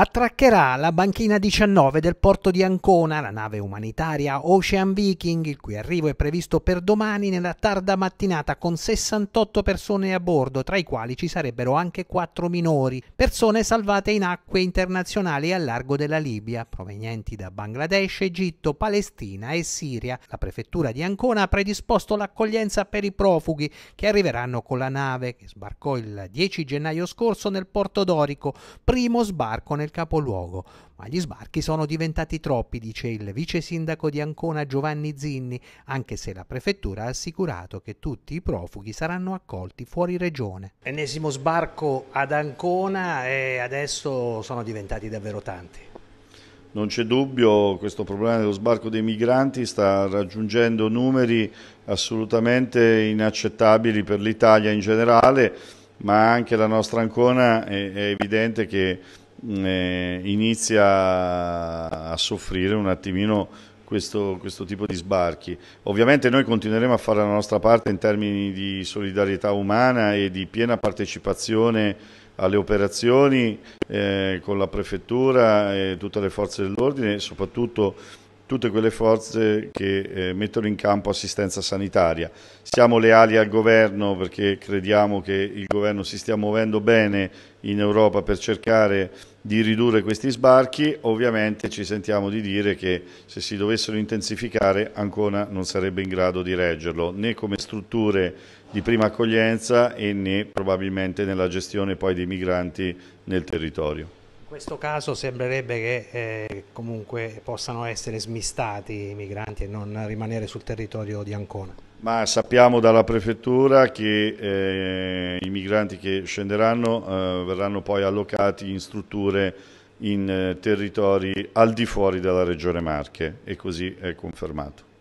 attraccherà la banchina 19 del porto di Ancona, la nave umanitaria Ocean Viking, il cui arrivo è previsto per domani nella tarda mattinata con 68 persone a bordo, tra i quali ci sarebbero anche 4 minori, persone salvate in acque internazionali al largo della Libia, provenienti da Bangladesh, Egitto, Palestina e Siria. La prefettura di Ancona ha predisposto l'accoglienza per i profughi che arriveranno con la nave che sbarcò il 10 gennaio scorso nel porto dorico, primo sbarco nel nel capoluogo, ma gli sbarchi sono diventati troppi, dice il vice sindaco di Ancona Giovanni Zinni, anche se la prefettura ha assicurato che tutti i profughi saranno accolti fuori regione. Ennesimo sbarco ad Ancona e adesso sono diventati davvero tanti. Non c'è dubbio, questo problema dello sbarco dei migranti sta raggiungendo numeri assolutamente inaccettabili per l'Italia in generale, ma anche la nostra Ancona è, è evidente che eh, inizia a soffrire un attimino questo, questo, tipo di sbarchi. Ovviamente noi continueremo a fare la nostra parte in termini di solidarietà umana e di piena partecipazione alle operazioni eh, con la prefettura e tutte le forze dell'ordine, soprattutto tutte quelle forze che eh, mettono in campo assistenza sanitaria. Siamo leali al governo perché crediamo che il governo si stia muovendo bene in Europa per cercare di ridurre questi sbarchi, ovviamente ci sentiamo di dire che se si dovessero intensificare ancora non sarebbe in grado di reggerlo, né come strutture di prima accoglienza e né probabilmente nella gestione poi dei migranti nel territorio questo caso sembrerebbe che eh, comunque possano essere smistati i migranti e non rimanere sul territorio di Ancona. Ma sappiamo dalla prefettura che eh, i migranti che scenderanno eh, verranno poi allocati in strutture in eh, territori al di fuori della regione Marche e così è confermato.